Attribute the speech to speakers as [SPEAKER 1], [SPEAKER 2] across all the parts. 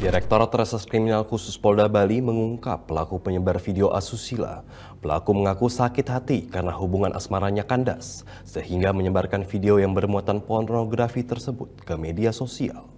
[SPEAKER 1] Direktorat Reserse Kriminal Khusus Polda Bali mengungkap pelaku penyebar video asusila. Pelaku mengaku sakit hati karena hubungan asmaranya kandas, sehingga menyebarkan video yang bermuatan pornografi tersebut ke media sosial.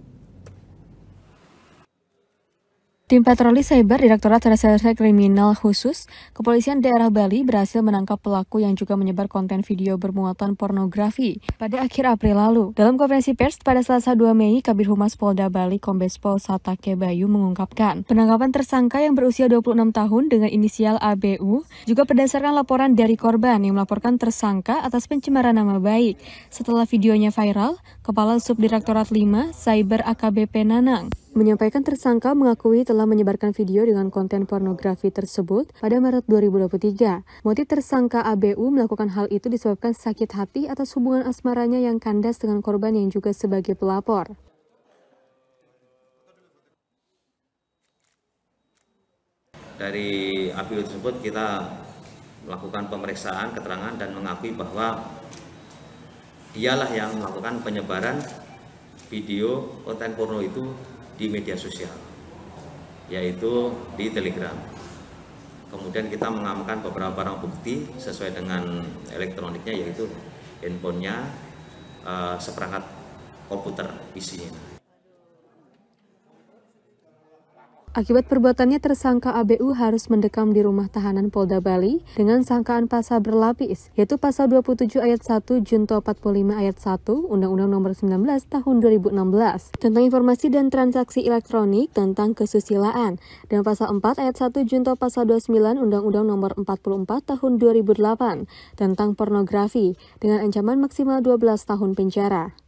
[SPEAKER 2] Tim patroli cyber Direktorat Reserse Kriminal Khusus Kepolisian Daerah Bali berhasil menangkap pelaku yang juga menyebar konten video bermuatan pornografi pada akhir April lalu. Dalam konferensi pers pada Selasa 2 Mei, Kabir Humas Polda Bali Kombes Satake Bayu mengungkapkan, penangkapan tersangka yang berusia 26 tahun dengan inisial ABU juga berdasarkan laporan dari korban yang melaporkan tersangka atas pencemaran nama baik. Setelah videonya viral, Kepala Subdirektorat 5 Cyber AKBP Nanang menyampaikan tersangka mengakui telah menyebarkan video dengan konten pornografi tersebut pada Maret 2023. Motif tersangka ABU melakukan hal itu disebabkan sakit hati atas hubungan asmaranya yang kandas dengan korban yang juga sebagai pelapor.
[SPEAKER 3] Dari ABU tersebut kita melakukan pemeriksaan keterangan dan mengakui bahwa dialah yang melakukan penyebaran video konten porno itu di media sosial yaitu di Telegram. Kemudian kita mengamankan beberapa barang bukti sesuai dengan elektroniknya yaitu handphonenya, eh, seperangkat komputer isinya.
[SPEAKER 2] Akibat perbuatannya, tersangka ABU harus mendekam di rumah tahanan Polda Bali dengan sangkaan pasal berlapis, yaitu pasal 27 ayat 1 Junto 45 ayat 1 Undang-Undang Nomor 19 Tahun 2016 tentang informasi dan transaksi elektronik tentang kesusilaan dan pasal 4 ayat 1 Junto pasal 29 Undang-Undang Nomor 44 Tahun 2008 tentang pornografi dengan ancaman maksimal 12 tahun penjara.